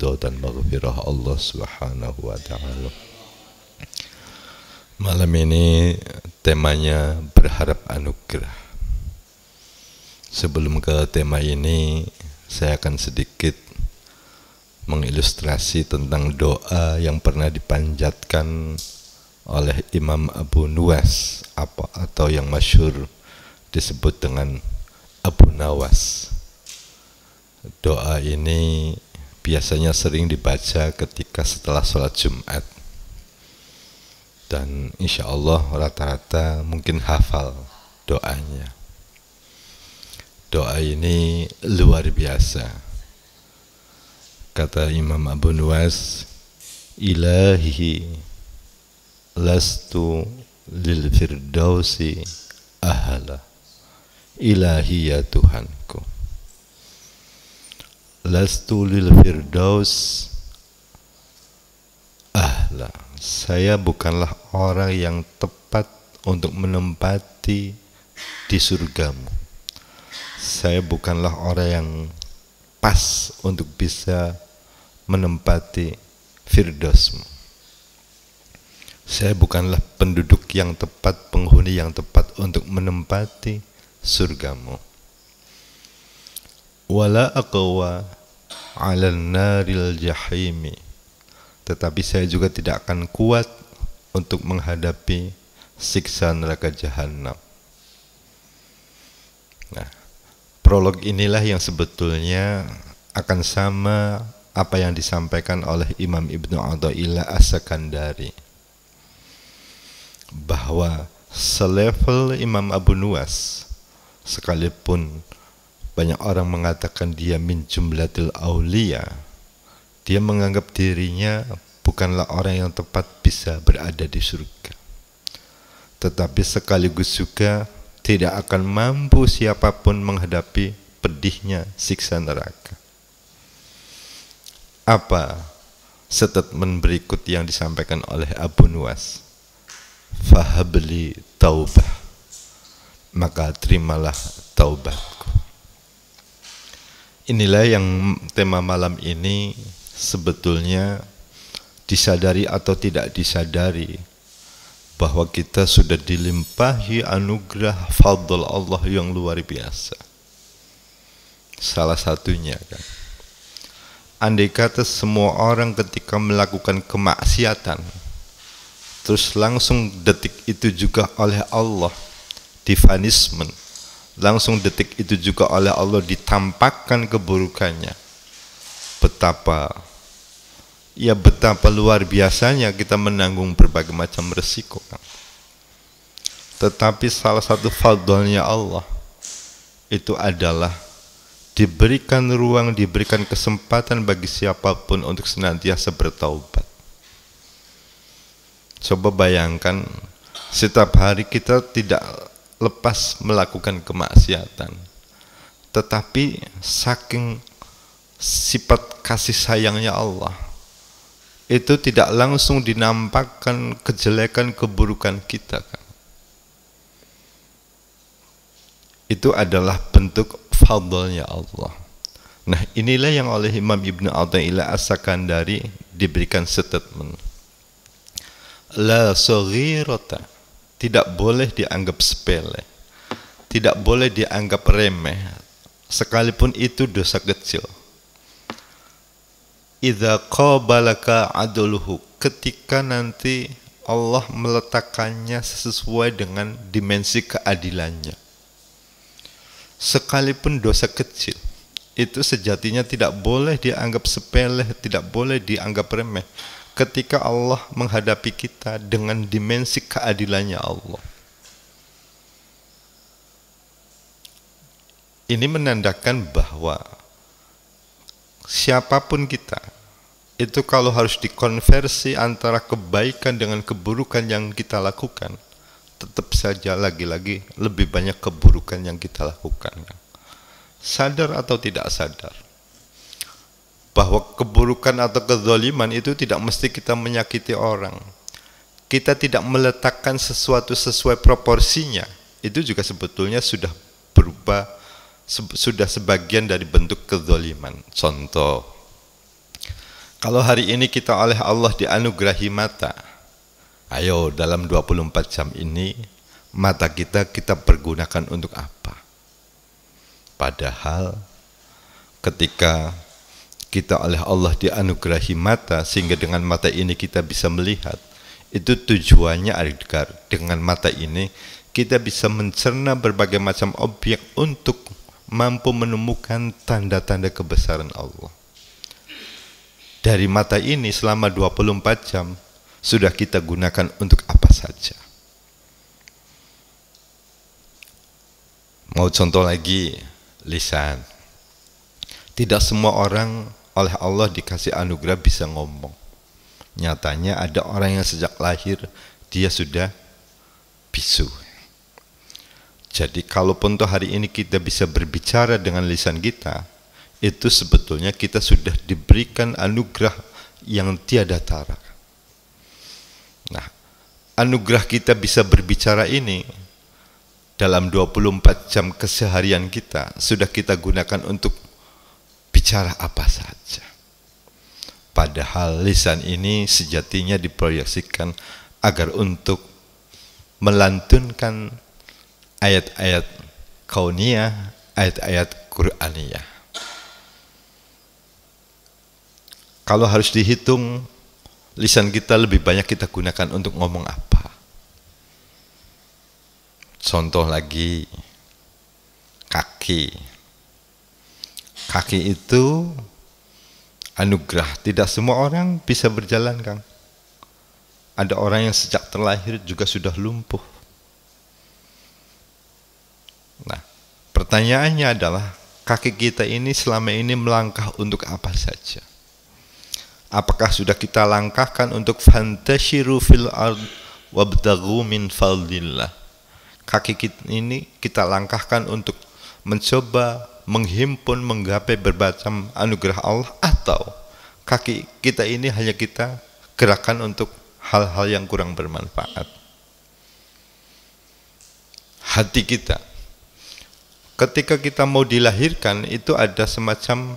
ridho dan maghfirah Allah Subhanahu wa taala. Malam ini temanya berharap anugerah. Sebelum ke tema ini, saya akan sedikit mengilustrasi tentang doa yang pernah dipanjatkan oleh Imam Abu Nuwas apa atau yang masyhur disebut dengan Abu Nawas. Doa ini biasanya sering dibaca ketika setelah sholat Jumat dan insya Allah rata-rata mungkin hafal doanya doa ini luar biasa kata Imam Abu Nuwas ilahi lastu lil firdausi ahala ilahi ya Tuhanku lastu lil firdaus ahla saya bukanlah orang yang tepat untuk menempati di surgamu saya bukanlah orang yang pas untuk bisa menempati firdausmu saya bukanlah penduduk yang tepat penghuni yang tepat untuk menempati surgamu wala aqwa 'ala naril jahimi tetapi saya juga tidak akan kuat untuk menghadapi siksa neraka jahanam. Nah, prolog inilah yang sebetulnya akan sama apa yang disampaikan oleh Imam Ibnu Athaillah As-Sakandari bahwa selevel Imam Abu Nuwas sekalipun banyak orang mengatakan dia min jumlatil aulia. Dia menganggap dirinya bukanlah orang yang tepat bisa berada di surga. Tetapi sekaligus juga tidak akan mampu siapapun menghadapi pedihnya siksa neraka. Apa statement berikut yang disampaikan oleh Abu Nuwas? Fahabli taubah. Maka terimalah taubatku inilah yang tema malam ini sebetulnya disadari atau tidak disadari bahwa kita sudah dilimpahi anugerah fadl Allah yang luar biasa. Salah satunya kan. Andai kata semua orang ketika melakukan kemaksiatan terus langsung detik itu juga oleh Allah divanismen langsung detik itu juga oleh Allah ditampakkan keburukannya. Betapa ya betapa luar biasanya kita menanggung berbagai macam resiko. Tetapi salah satu fadlnya Allah itu adalah diberikan ruang, diberikan kesempatan bagi siapapun untuk senantiasa bertaubat. Coba bayangkan setiap hari kita tidak lepas melakukan kemaksiatan. Tetapi saking sifat kasih sayangnya Allah itu tidak langsung dinampakkan kejelekan keburukan kita kan? Itu adalah bentuk fadlnya Allah. Nah, inilah yang oleh Imam Ibn al as Asakandari diberikan statement. La saghirata tidak boleh dianggap sepele, tidak boleh dianggap remeh, sekalipun itu dosa kecil. Idza qabalaka adluhu ketika nanti Allah meletakkannya sesuai dengan dimensi keadilannya. Sekalipun dosa kecil, itu sejatinya tidak boleh dianggap sepele, tidak boleh dianggap remeh ketika Allah menghadapi kita dengan dimensi keadilannya Allah. Ini menandakan bahwa siapapun kita, itu kalau harus dikonversi antara kebaikan dengan keburukan yang kita lakukan, tetap saja lagi-lagi lebih banyak keburukan yang kita lakukan. Sadar atau tidak sadar bahwa keburukan atau kezaliman itu tidak mesti kita menyakiti orang. Kita tidak meletakkan sesuatu sesuai proporsinya. Itu juga sebetulnya sudah berubah sudah sebagian dari bentuk kezaliman. Contoh kalau hari ini kita oleh Allah dianugerahi mata, ayo dalam 24 jam ini mata kita kita pergunakan untuk apa? Padahal ketika kita oleh Allah dianugerahi mata sehingga dengan mata ini kita bisa melihat itu tujuannya agar dengan mata ini kita bisa mencerna berbagai macam objek untuk mampu menemukan tanda-tanda kebesaran Allah dari mata ini selama 24 jam sudah kita gunakan untuk apa saja mau contoh lagi lisan tidak semua orang oleh Allah dikasih anugerah bisa ngomong. Nyatanya ada orang yang sejak lahir dia sudah bisu. Jadi kalaupun tuh hari ini kita bisa berbicara dengan lisan kita, itu sebetulnya kita sudah diberikan anugerah yang tiada tara. Nah, anugerah kita bisa berbicara ini dalam 24 jam keseharian kita sudah kita gunakan untuk bicara apa saja. Padahal lisan ini sejatinya diproyeksikan agar untuk melantunkan ayat-ayat kauniyah, ayat-ayat Quraniyah. Kalau harus dihitung, lisan kita lebih banyak kita gunakan untuk ngomong apa. Contoh lagi, kaki Kaki itu anugerah. Tidak semua orang bisa berjalan, Kang. Ada orang yang sejak terlahir juga sudah lumpuh. Nah, pertanyaannya adalah kaki kita ini selama ini melangkah untuk apa saja? Apakah sudah kita langkahkan untuk fantasyiru fil ard wabtaghu min fadlillah? Kaki kita ini kita langkahkan untuk mencoba menghimpun menggapai berbacam anugerah Allah atau kaki kita ini hanya kita gerakan untuk hal-hal yang kurang bermanfaat. Hati kita ketika kita mau dilahirkan itu ada semacam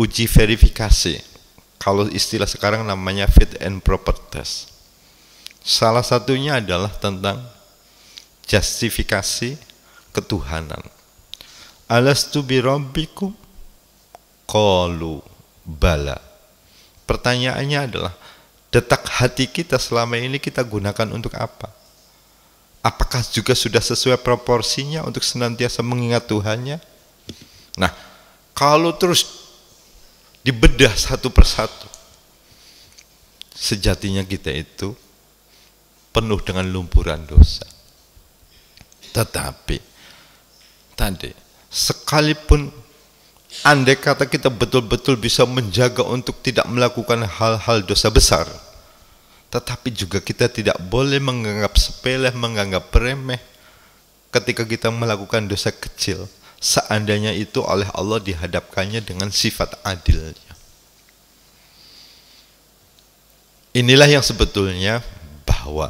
uji verifikasi. Kalau istilah sekarang namanya fit and proper test. Salah satunya adalah tentang justifikasi ketuhanan. Alastu bi rabbikum? Qalu bala. Pertanyaannya adalah detak hati kita selama ini kita gunakan untuk apa? Apakah juga sudah sesuai proporsinya untuk senantiasa mengingat Tuhannya? Nah, kalau terus dibedah satu persatu, sejatinya kita itu penuh dengan lumpuran dosa. Tetapi tadi sekalipun andai kata kita betul-betul bisa menjaga untuk tidak melakukan hal-hal dosa besar, tetapi juga kita tidak boleh menganggap sepele, menganggap remeh ketika kita melakukan dosa kecil. Seandainya itu oleh Allah dihadapkannya dengan sifat adilnya. Inilah yang sebetulnya bahwa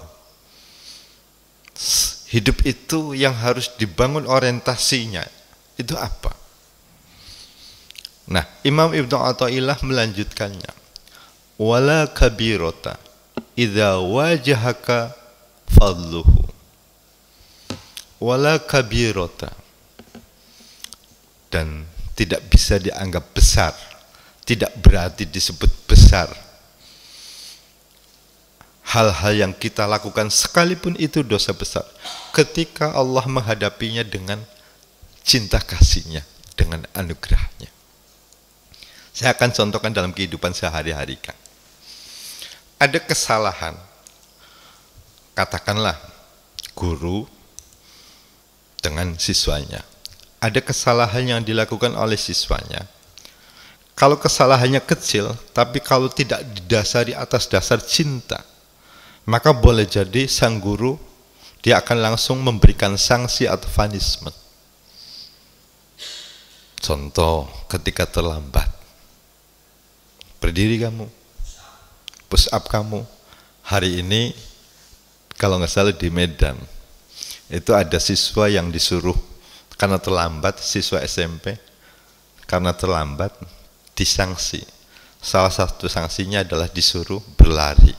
hidup itu yang harus dibangun orientasinya itu apa? Nah, Imam Ibnu Athaillah melanjutkannya. Wala kabirota idza wajahaka fadluhu. Wala kabirota. Dan tidak bisa dianggap besar. Tidak berarti disebut besar. Hal-hal yang kita lakukan sekalipun itu dosa besar. Ketika Allah menghadapinya dengan cinta kasihnya dengan anugerahnya. Saya akan contohkan dalam kehidupan sehari-hari kan. Ada kesalahan, katakanlah guru dengan siswanya. Ada kesalahan yang dilakukan oleh siswanya. Kalau kesalahannya kecil, tapi kalau tidak didasari atas dasar cinta, maka boleh jadi sang guru dia akan langsung memberikan sanksi atau punishment Contoh, ketika terlambat, berdiri kamu, push up kamu. Hari ini, kalau nggak salah di Medan, itu ada siswa yang disuruh karena terlambat, siswa SMP, karena terlambat, disangsi. Salah satu sanksinya adalah disuruh berlari.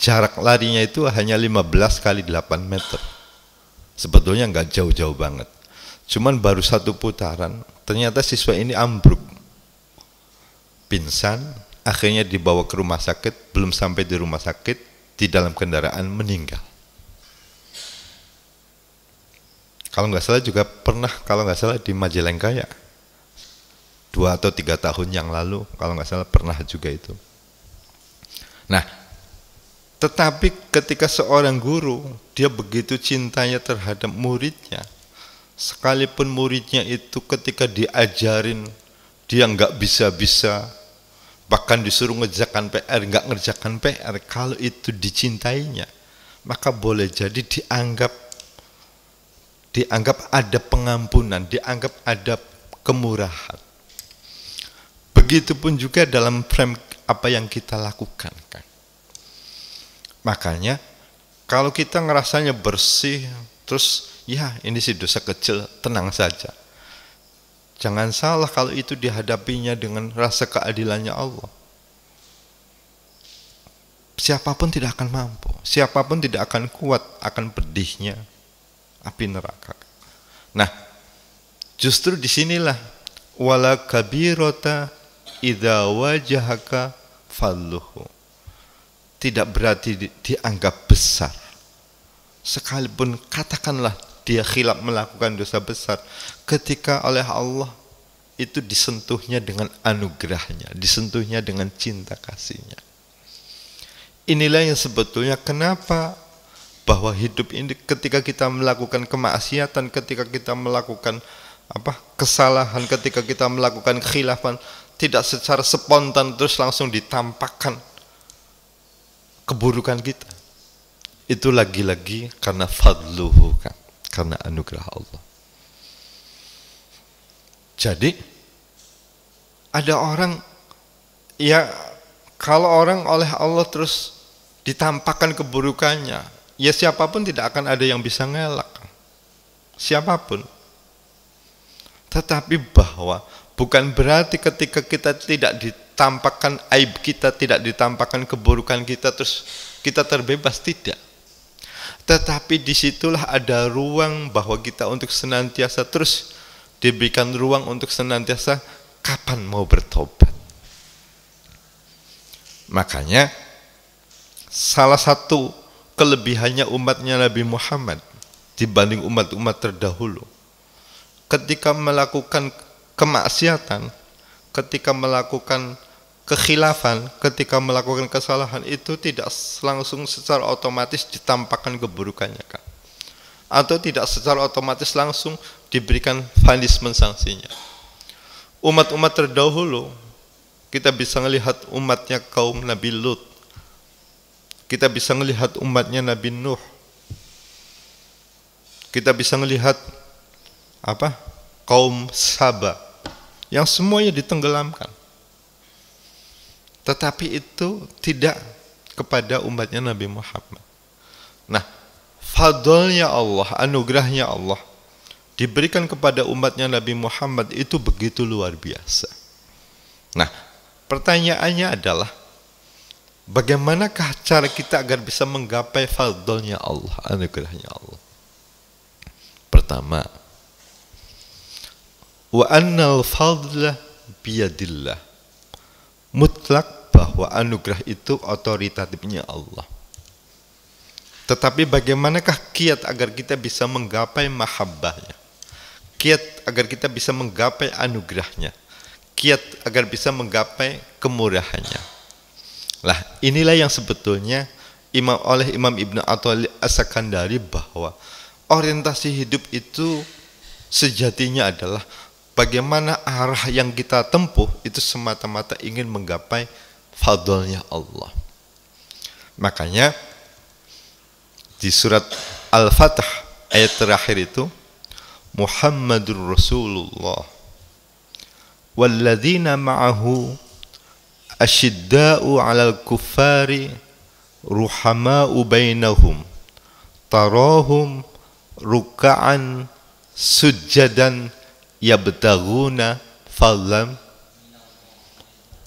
Jarak larinya itu hanya 15 kali 8 meter Sebetulnya nggak jauh-jauh banget. Cuman baru satu putaran, ternyata siswa ini ambruk. Pingsan, akhirnya dibawa ke rumah sakit, belum sampai di rumah sakit, di dalam kendaraan meninggal. Kalau nggak salah juga pernah, kalau nggak salah di Majalengka ya, dua atau tiga tahun yang lalu, kalau nggak salah pernah juga itu. Nah, tetapi ketika seorang guru, dia begitu cintanya terhadap muridnya, sekalipun muridnya itu ketika diajarin, dia nggak bisa-bisa, bahkan disuruh ngerjakan PR, nggak ngerjakan PR, kalau itu dicintainya, maka boleh jadi dianggap dianggap ada pengampunan, dianggap ada kemurahan. Begitupun juga dalam frame apa yang kita lakukan. Kan. Makanya kalau kita ngerasanya bersih, terus ya ini sih dosa kecil, tenang saja. Jangan salah kalau itu dihadapinya dengan rasa keadilannya Allah. Siapapun tidak akan mampu, siapapun tidak akan kuat akan pedihnya api neraka. Nah, justru disinilah wala kabirota idza wajahaka falluhu tidak berarti dianggap besar. Sekalipun katakanlah dia khilaf melakukan dosa besar, ketika oleh Allah itu disentuhnya dengan anugerahnya, disentuhnya dengan cinta kasihnya. Inilah yang sebetulnya kenapa bahwa hidup ini ketika kita melakukan kemaksiatan, ketika kita melakukan apa kesalahan, ketika kita melakukan khilafan tidak secara spontan terus langsung ditampakkan keburukan kita. Itu lagi-lagi karena fadluhu kan, karena anugerah Allah. Jadi ada orang ya kalau orang oleh Allah terus ditampakkan keburukannya, ya siapapun tidak akan ada yang bisa ngelak. Siapapun. Tetapi bahwa bukan berarti ketika kita tidak ditampakkan Tampakkan aib kita, tidak ditampakkan keburukan kita, terus kita terbebas, tidak. Tetapi disitulah ada ruang bahwa kita untuk senantiasa terus diberikan ruang untuk senantiasa kapan mau bertobat. Makanya salah satu kelebihannya umatnya Nabi Muhammad dibanding umat-umat terdahulu. Ketika melakukan kemaksiatan, ketika melakukan kekhilafan ketika melakukan kesalahan itu tidak langsung secara otomatis ditampakkan keburukannya kan atau tidak secara otomatis langsung diberikan punishment sanksinya umat-umat terdahulu kita bisa melihat umatnya kaum Nabi Lut kita bisa melihat umatnya Nabi Nuh kita bisa melihat apa kaum Sabah yang semuanya ditenggelamkan tetapi itu tidak kepada umatnya Nabi Muhammad. Nah, fadlnya Allah, anugerahnya Allah diberikan kepada umatnya Nabi Muhammad itu begitu luar biasa. Nah, pertanyaannya adalah bagaimanakah cara kita agar bisa menggapai fadlnya Allah, anugerahnya Allah? Pertama, wa annal fadla biyadillah mutlak bahwa anugerah itu otoritatifnya Allah. Tetapi bagaimanakah kiat agar kita bisa menggapai mahabbahnya? Kiat agar kita bisa menggapai anugerahnya? Kiat agar bisa menggapai kemurahannya? Lah inilah yang sebetulnya imam oleh Imam Ibn Atul As-Sakandari bahwa orientasi hidup itu sejatinya adalah bagaimana arah yang kita tempuh itu semata-mata ingin menggapai fadlnya Allah. Makanya di surat al fatih ayat terakhir itu Muhammadur Rasulullah walladzina ma'ahu asyidda'u 'alal kuffari ruhama'u bainahum tarahum ruk'an sujadan yabtaguna fadlan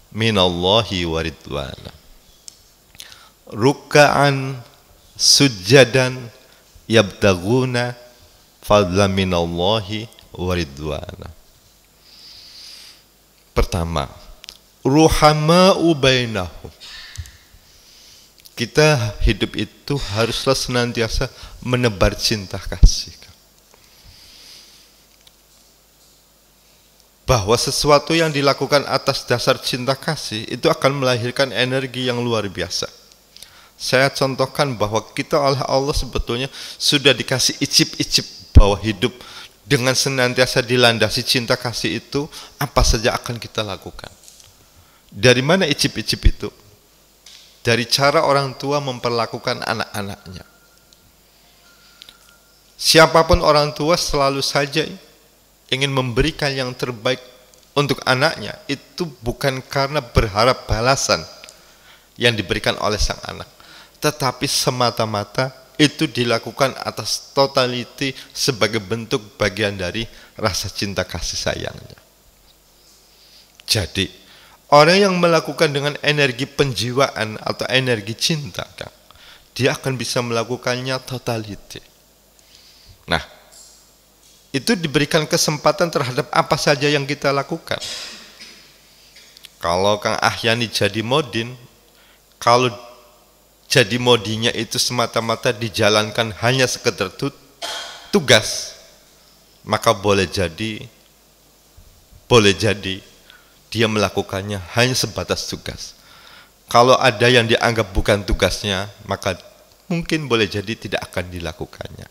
minallahi wa ridwana ruka'an sujadan yabtaguna fadlan minallahi wa ridwana pertama ruhama'u bainahum kita hidup itu haruslah senantiasa menebar cinta kasih bahwa sesuatu yang dilakukan atas dasar cinta kasih itu akan melahirkan energi yang luar biasa. Saya contohkan bahwa kita oleh Allah sebetulnya sudah dikasih icip-icip bahwa hidup dengan senantiasa dilandasi cinta kasih itu apa saja akan kita lakukan. Dari mana icip-icip itu? Dari cara orang tua memperlakukan anak-anaknya. Siapapun orang tua selalu saja ingin memberikan yang terbaik untuk anaknya itu bukan karena berharap balasan yang diberikan oleh sang anak, tetapi semata-mata itu dilakukan atas totality sebagai bentuk bagian dari rasa cinta kasih sayangnya. Jadi, orang yang melakukan dengan energi penjiwaan atau energi cinta, dia akan bisa melakukannya totality. Nah, itu diberikan kesempatan terhadap apa saja yang kita lakukan. Kalau Kang Ahyani jadi modin, kalau jadi modinya itu semata-mata dijalankan hanya sekedar tugas, maka boleh jadi, boleh jadi dia melakukannya hanya sebatas tugas. Kalau ada yang dianggap bukan tugasnya, maka mungkin boleh jadi tidak akan dilakukannya.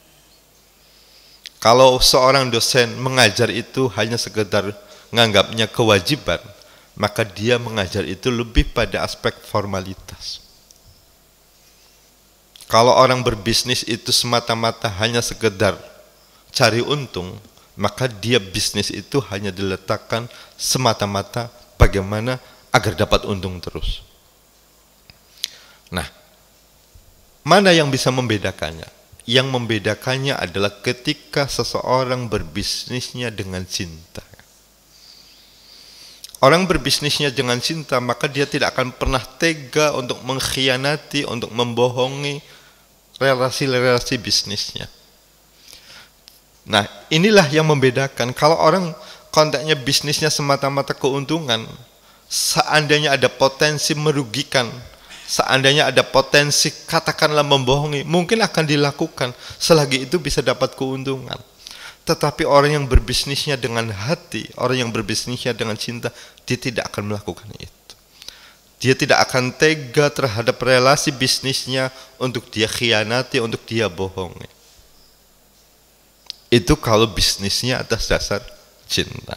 Kalau seorang dosen mengajar itu hanya sekedar menganggapnya kewajiban, maka dia mengajar itu lebih pada aspek formalitas. Kalau orang berbisnis itu semata-mata hanya sekedar cari untung, maka dia bisnis itu hanya diletakkan semata-mata bagaimana agar dapat untung terus. Nah, mana yang bisa membedakannya? yang membedakannya adalah ketika seseorang berbisnisnya dengan cinta. Orang berbisnisnya dengan cinta, maka dia tidak akan pernah tega untuk mengkhianati, untuk membohongi relasi-relasi bisnisnya. Nah, inilah yang membedakan. Kalau orang kontaknya bisnisnya semata-mata keuntungan, seandainya ada potensi merugikan seandainya ada potensi katakanlah membohongi, mungkin akan dilakukan selagi itu bisa dapat keuntungan. Tetapi orang yang berbisnisnya dengan hati, orang yang berbisnisnya dengan cinta, dia tidak akan melakukan itu. Dia tidak akan tega terhadap relasi bisnisnya untuk dia khianati, untuk dia bohongi. Itu kalau bisnisnya atas dasar cinta.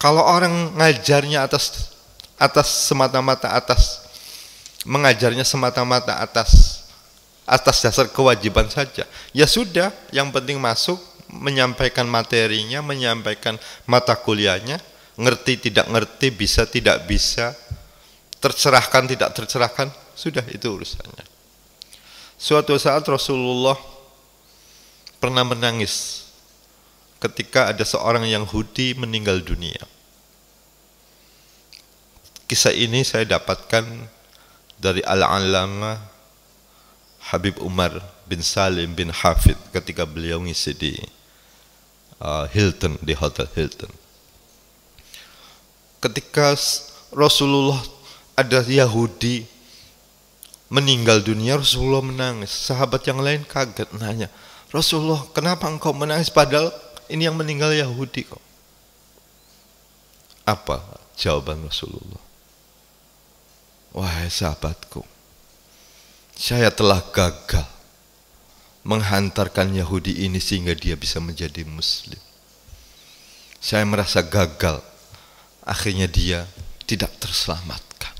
Kalau orang ngajarnya atas atas semata-mata atas mengajarnya semata-mata atas atas dasar kewajiban saja. Ya sudah, yang penting masuk, menyampaikan materinya, menyampaikan mata kuliahnya, ngerti tidak ngerti, bisa tidak bisa, tercerahkan tidak tercerahkan, sudah itu urusannya. Suatu saat Rasulullah pernah menangis ketika ada seorang Yahudi meninggal dunia. Kisah ini saya dapatkan dari al alama Habib Umar bin Salim bin Hafid ketika beliau ngisi di uh, Hilton di Hotel Hilton. Ketika Rasulullah ada Yahudi meninggal dunia Rasulullah menangis. Sahabat yang lain kaget nanya, "Rasulullah, kenapa engkau menangis padahal ini yang meninggal Yahudi kok?" Apa jawaban Rasulullah? Wahai sahabatku, saya telah gagal menghantarkan Yahudi ini sehingga dia bisa menjadi Muslim. Saya merasa gagal, akhirnya dia tidak terselamatkan.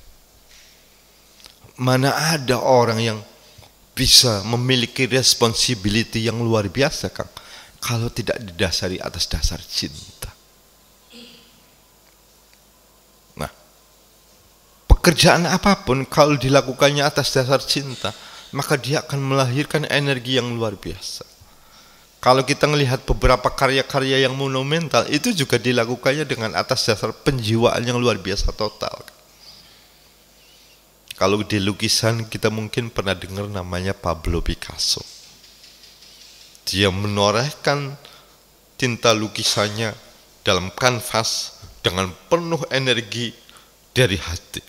Mana ada orang yang bisa memiliki responsibility yang luar biasa, Kang, kalau tidak didasari atas dasar cinta. pekerjaan apapun kalau dilakukannya atas dasar cinta, maka dia akan melahirkan energi yang luar biasa. Kalau kita melihat beberapa karya-karya yang monumental, itu juga dilakukannya dengan atas dasar penjiwaan yang luar biasa total. Kalau di lukisan kita mungkin pernah dengar namanya Pablo Picasso. Dia menorehkan tinta lukisannya dalam kanvas dengan penuh energi dari hati.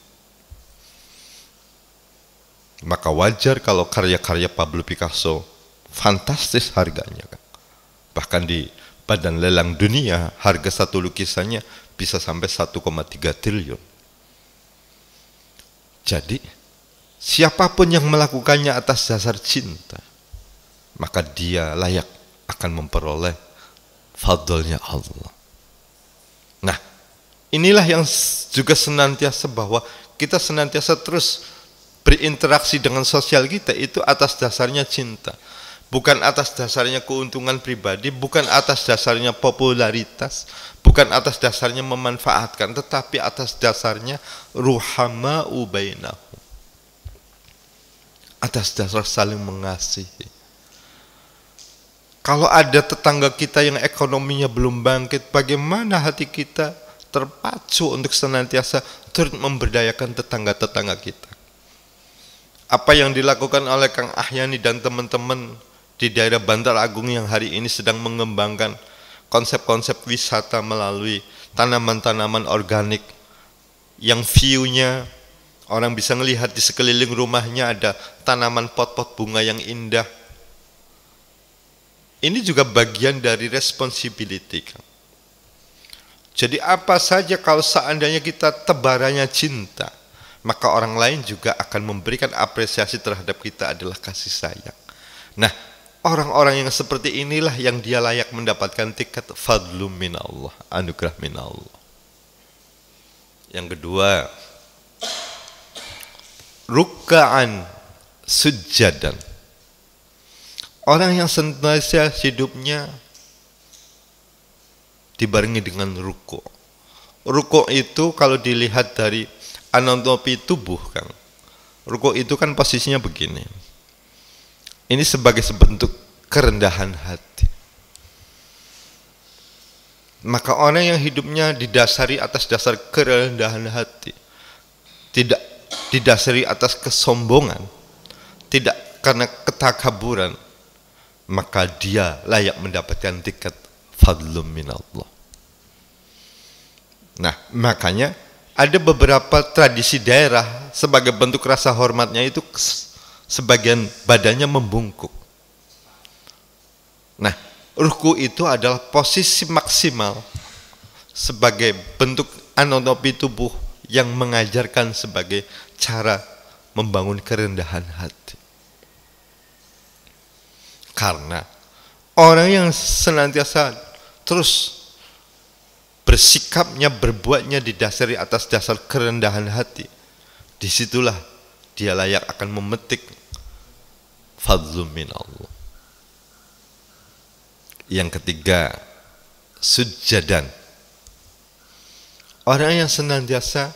Maka wajar kalau karya-karya Pablo Picasso fantastis harganya kan. Bahkan di badan lelang dunia harga satu lukisannya bisa sampai 1,3 triliun. Jadi siapapun yang melakukannya atas dasar cinta maka dia layak akan memperoleh fadlnya Allah. Nah, inilah yang juga senantiasa bahwa kita senantiasa terus berinteraksi dengan sosial kita itu atas dasarnya cinta bukan atas dasarnya keuntungan pribadi, bukan atas dasarnya popularitas, bukan atas dasarnya memanfaatkan, tetapi atas dasarnya ruhama ubainahu. Atas dasar saling mengasihi. Kalau ada tetangga kita yang ekonominya belum bangkit, bagaimana hati kita terpacu untuk senantiasa turut memberdayakan tetangga-tetangga kita? apa yang dilakukan oleh Kang Ahyani dan teman-teman di daerah Bantar Agung yang hari ini sedang mengembangkan konsep-konsep wisata melalui tanaman-tanaman organik yang view-nya orang bisa melihat di sekeliling rumahnya ada tanaman pot-pot bunga yang indah. Ini juga bagian dari responsibility. Jadi apa saja kalau seandainya kita tebarannya cinta – maka orang lain juga akan memberikan apresiasi terhadap kita adalah kasih sayang. Nah, orang-orang yang seperti inilah yang dia layak mendapatkan tiket fadlu min anugerah minallah. Yang kedua, rukaan sujadan. Orang yang senantiasa hidupnya dibarengi dengan rukuk rukuk itu kalau dilihat dari anatomi tubuh kan rukuk itu kan posisinya begini ini sebagai sebentuk kerendahan hati maka orang yang hidupnya didasari atas dasar kerendahan hati tidak didasari atas kesombongan tidak karena ketakaburan maka dia layak mendapatkan tiket fadlum minallah Nah, makanya ada beberapa tradisi daerah sebagai bentuk rasa hormatnya itu sebagian badannya membungkuk. Nah, ruku itu adalah posisi maksimal sebagai bentuk anatomi tubuh yang mengajarkan sebagai cara membangun kerendahan hati. Karena orang yang senantiasa terus bersikapnya, berbuatnya didasari atas dasar kerendahan hati. Disitulah dia layak akan memetik fadlu min Allah. Yang ketiga, sujadan. Orang yang senantiasa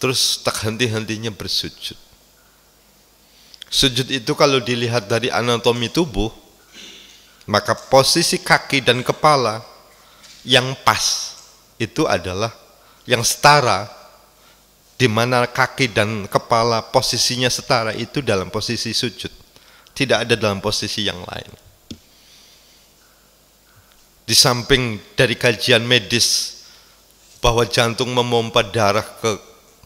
terus tak henti-hentinya bersujud. Sujud itu kalau dilihat dari anatomi tubuh, maka posisi kaki dan kepala yang pas itu adalah yang setara di mana kaki dan kepala posisinya setara itu dalam posisi sujud. Tidak ada dalam posisi yang lain. Di samping dari kajian medis bahwa jantung memompa darah ke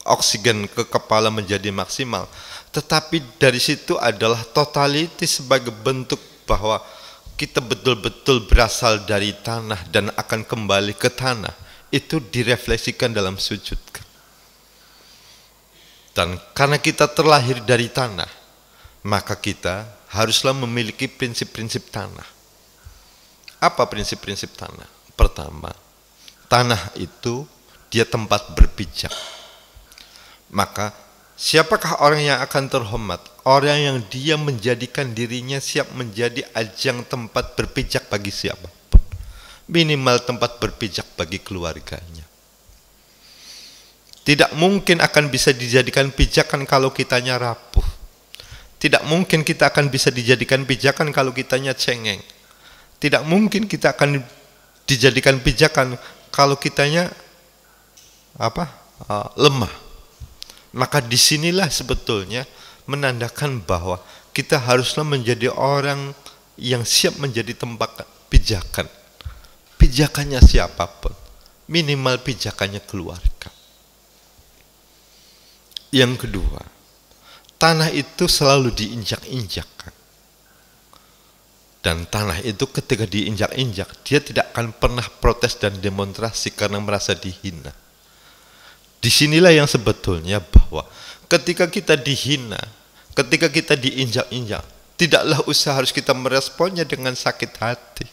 oksigen ke kepala menjadi maksimal, tetapi dari situ adalah totaliti sebagai bentuk bahwa kita betul-betul berasal dari tanah dan akan kembali ke tanah itu direfleksikan dalam sujud dan karena kita terlahir dari tanah maka kita haruslah memiliki prinsip-prinsip tanah apa prinsip-prinsip tanah pertama tanah itu dia tempat berpijak maka siapakah orang yang akan terhormat orang yang dia menjadikan dirinya siap menjadi ajang tempat berpijak bagi siapa minimal tempat berpijak bagi keluarganya tidak mungkin akan bisa dijadikan pijakan kalau kitanya rapuh tidak mungkin kita akan bisa dijadikan pijakan kalau kitanya cengeng tidak mungkin kita akan dijadikan pijakan kalau kitanya apa eh, lemah maka disinilah sebetulnya menandakan bahwa kita haruslah menjadi orang yang siap menjadi tempat pijakan. Pijakannya siapapun, minimal pijakannya keluarga. Yang kedua, tanah itu selalu diinjak-injakkan. Dan tanah itu ketika diinjak-injak, dia tidak akan pernah protes dan demonstrasi karena merasa dihina. Disinilah yang sebetulnya bahwa ketika kita dihina, ketika kita diinjak-injak, tidaklah usah harus kita meresponnya dengan sakit hati.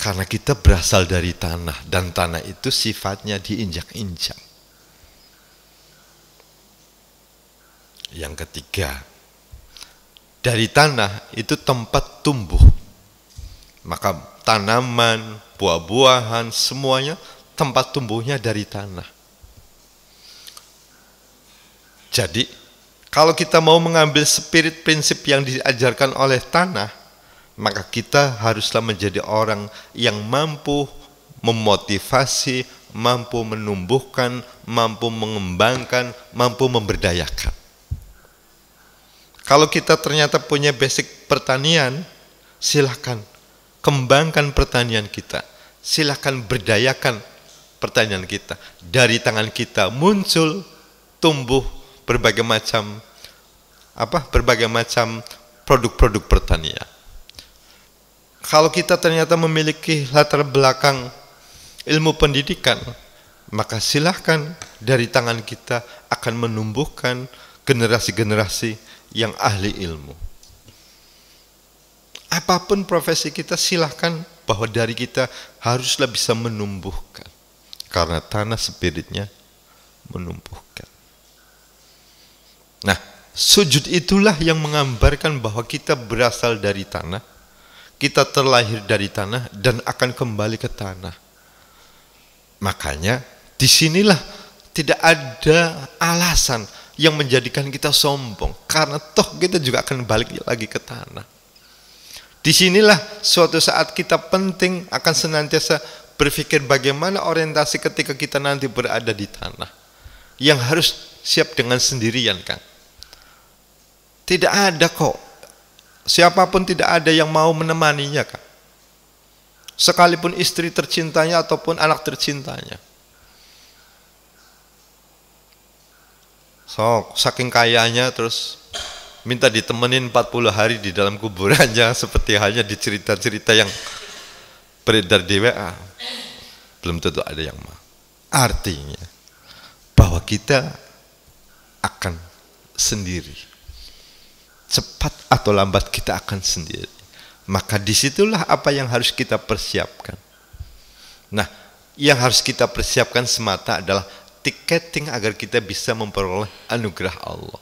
Karena kita berasal dari tanah dan tanah itu sifatnya diinjak-injak. Yang ketiga, dari tanah itu tempat tumbuh. Maka tanaman, buah-buahan, semuanya tempat tumbuhnya dari tanah. Jadi, kalau kita mau mengambil spirit prinsip yang diajarkan oleh tanah, maka kita haruslah menjadi orang yang mampu memotivasi, mampu menumbuhkan, mampu mengembangkan, mampu memberdayakan. Kalau kita ternyata punya basic pertanian, silahkan kembangkan pertanian kita. Silahkan berdayakan pertanian kita. Dari tangan kita muncul, tumbuh, berbagai macam apa berbagai macam produk-produk pertanian. Kalau kita ternyata memiliki latar belakang ilmu pendidikan, maka silahkan dari tangan kita akan menumbuhkan generasi-generasi yang ahli ilmu. Apapun profesi kita silahkan bahwa dari kita haruslah bisa menumbuhkan. Karena tanah spiritnya menumbuhkan. Nah, sujud itulah yang menggambarkan bahwa kita berasal dari tanah, kita terlahir dari tanah dan akan kembali ke tanah. Makanya disinilah tidak ada alasan yang menjadikan kita sombong karena toh kita juga akan balik lagi ke tanah. Disinilah suatu saat kita penting akan senantiasa berpikir bagaimana orientasi ketika kita nanti berada di tanah. Yang harus siap dengan sendirian, Kang. Tidak ada kok. Siapapun tidak ada yang mau menemaninya kan. Sekalipun istri tercintanya ataupun anak tercintanya. Sok, saking kayanya terus minta ditemenin 40 hari di dalam kuburannya seperti halnya di cerita-cerita yang beredar di WA. Belum tentu ada yang mau. Artinya bahwa kita akan sendiri cepat atau lambat kita akan sendiri. Maka disitulah apa yang harus kita persiapkan. Nah, yang harus kita persiapkan semata adalah tiketing agar kita bisa memperoleh anugerah Allah.